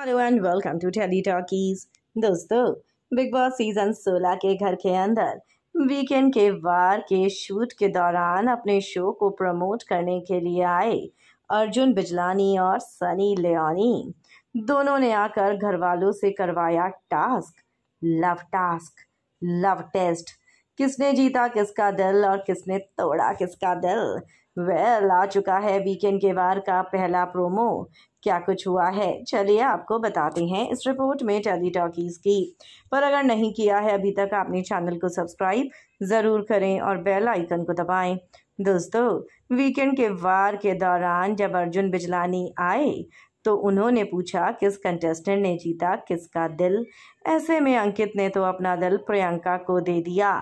hello and welcome to tele talkies दोस्तों Bigg Boss season 16 के घर के अंदर वीकेंड के वार के शूट के दौरान अपने शो को प्रमोट करने के लिए आए अर्जुन बिजलानी और सनी लियोनी दोनों ने आकर घर वालों से करवाया task love task love test किसने जीता किसका दिल और किसने तोड़ा किसका दिल वेल well, आ चुका है वीकेंड के वार का पहला प्रोमो क्या कुछ हुआ है चलिए आपको बताते हैं इस रिपोर्ट में टेली टॉकीज़ की पर अगर नहीं किया है अभी तक आपने चैनल को सब्सक्राइब ज़रूर करें और बेल आइकन को दबाएं दोस्तों वीकेंड के वार के दौरान जब अर्जुन बिजलानी आए तो उन्होंने पूछा किस कंटेस्टेंट ने जीता किसका दिल ऐसे में अंकित ने तो अपना दिल प्रियंका को दे दिया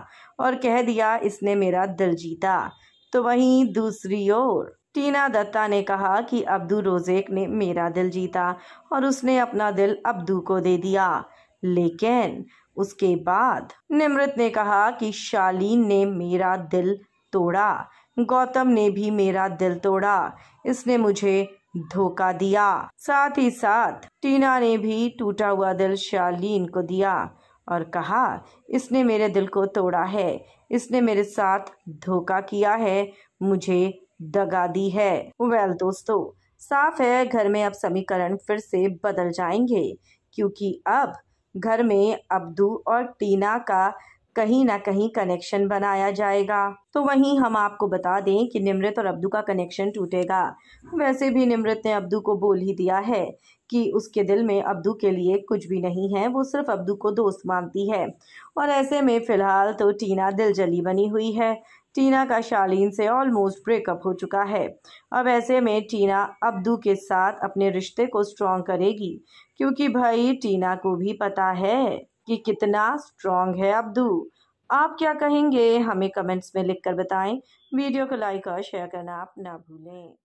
और कह दिया इसने मेरा दिल जीता तो वहीं दूसरी ओर टीना दत्ता ने कहा कि अब्दू रोजेक ने मेरा दिल जीता और उसने अपना दिल अब्दू को दे दिया लेकिन उसके बाद निमृत ने कहा कि शालीन ने मेरा दिल तोड़ा गौतम ने भी मेरा दिल तोड़ा इसने मुझे धोखा दिया साथ ही साथ टीना ने भी टूटा हुआ दिल शालीन को दिया और कहा इसने मेरे दिल को तोड़ा है इसने मेरे साथ धोखा किया है मुझे दगा दी है वेल दोस्तों साफ है घर में अब समीकरण फिर से बदल जाएंगे क्योंकि अब घर में अब्दू और टीना का कहीं ना कहीं कनेक्शन बनाया जाएगा तो वहीं हम आपको बता दें कि निमृत और अब्दू का कनेक्शन टूटेगा वैसे भी निमृत ने अब्दू को बोल ही दिया है कि उसके दिल में अब्दू के लिए कुछ भी नहीं है वो सिर्फ अब्दू को दोस्त मानती है और ऐसे में फ़िलहाल तो टीना दिल जली बनी हुई है टीना का शालीन से ऑलमोस्ट ब्रेकअप हो चुका है अब ऐसे में टीना अब्दू के साथ अपने रिश्ते को स्ट्रॉन्ग करेगी क्योंकि भाई टीना को भी पता है कि कितना स्ट्रॉन्ग है अब्दू आप क्या कहेंगे हमें कमेंट्स में लिखकर बताएं वीडियो को लाइक और शेयर करना आप ना भूलें